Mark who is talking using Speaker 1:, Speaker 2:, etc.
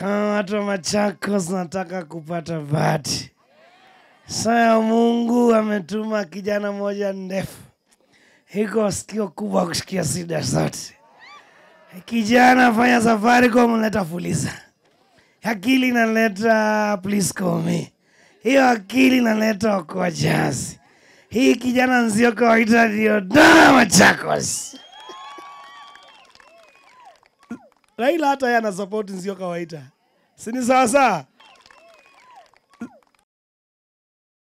Speaker 1: kama wa Machakos, nataka kupata bati saya Mungu ametuma kijana moja ndefu, hiko sikio kubwa kushikia sida zote. Kijana fanya safari kwa mleta fuliza, akili naleta please call me, hiyo akili naleta okoa jazi. Hii kijana nzio kawaita ndio Dona Machakos. Raila hata
Speaker 2: yeye support nzio kawaita. si ni sawa?